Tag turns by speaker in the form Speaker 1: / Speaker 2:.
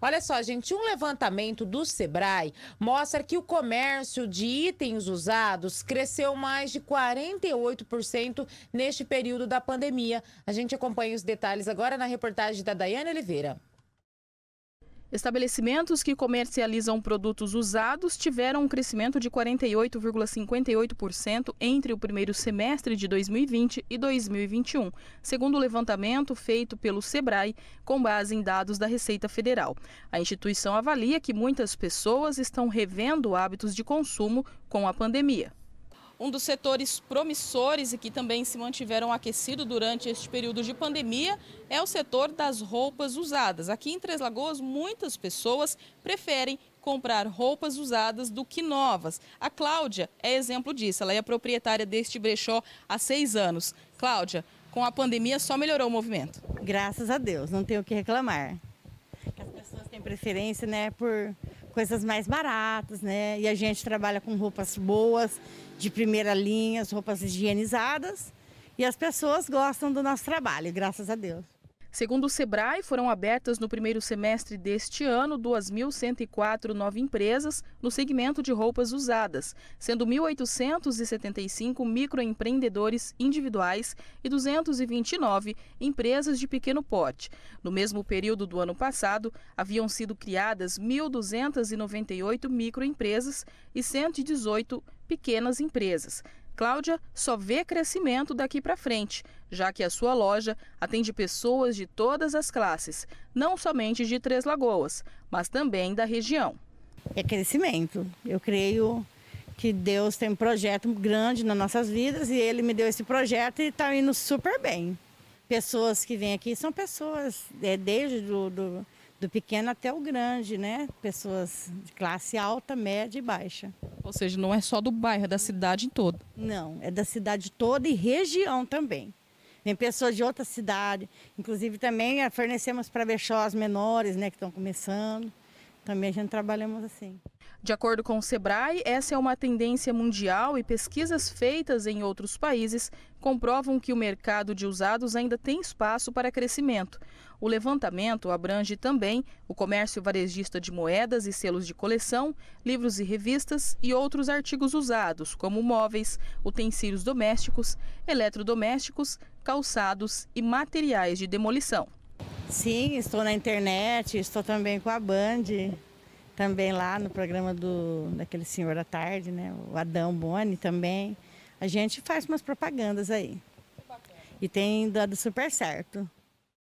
Speaker 1: Olha só, gente, um levantamento do Sebrae mostra que o comércio de itens usados cresceu mais de 48% neste período da pandemia. A gente acompanha os detalhes agora na reportagem da Daiane Oliveira. Estabelecimentos que comercializam produtos usados tiveram um crescimento de 48,58% entre o primeiro semestre de 2020 e 2021, segundo o levantamento feito pelo SEBRAE com base em dados da Receita Federal. A instituição avalia que muitas pessoas estão revendo hábitos de consumo com a pandemia. Um dos setores promissores e que também se mantiveram aquecido durante este período de pandemia é o setor das roupas usadas. Aqui em Três Lagoas, muitas pessoas preferem comprar roupas usadas do que novas. A Cláudia é exemplo disso. Ela é proprietária deste brechó há seis anos. Cláudia, com a pandemia só melhorou o movimento. Graças a Deus, não tenho o que reclamar.
Speaker 2: As pessoas têm preferência, né, por coisas mais baratas, né? E a gente trabalha com roupas boas, de primeira linha, roupas higienizadas. E as pessoas gostam
Speaker 1: do nosso trabalho, graças a Deus. Segundo o Sebrae, foram abertas no primeiro semestre deste ano 2.104 nove empresas no segmento de roupas usadas, sendo 1.875 microempreendedores individuais e 229 empresas de pequeno porte. No mesmo período do ano passado, haviam sido criadas 1.298 microempresas e 118 pequenas empresas. Cláudia só vê crescimento daqui para frente, já que a sua loja atende pessoas de todas as classes, não somente de Três Lagoas, mas também da região. É crescimento. Eu creio que
Speaker 2: Deus tem um projeto grande nas nossas vidas e Ele me deu esse projeto e está indo super bem. Pessoas que vêm aqui são pessoas, é, desde do, do, do pequeno até o grande, né? Pessoas de classe alta, média e baixa. Ou seja, não é só do bairro, é da cidade toda. Não, é da cidade toda e região também. Tem pessoas de outra cidade. Inclusive também ah, fornecemos para brechós menores, né, que estão
Speaker 1: começando. Também a gente trabalhamos assim. De acordo com o Sebrae, essa é uma tendência mundial e pesquisas feitas em outros países comprovam que o mercado de usados ainda tem espaço para crescimento. O levantamento abrange também o comércio varejista de moedas e selos de coleção, livros e revistas e outros artigos usados, como móveis, utensílios domésticos, eletrodomésticos, calçados e materiais de demolição. Sim, estou na internet, estou também
Speaker 2: com a Band, também lá no programa do daquele senhor da tarde, né? O Adão Boni também. A gente faz umas propagandas aí. E tem dado super certo.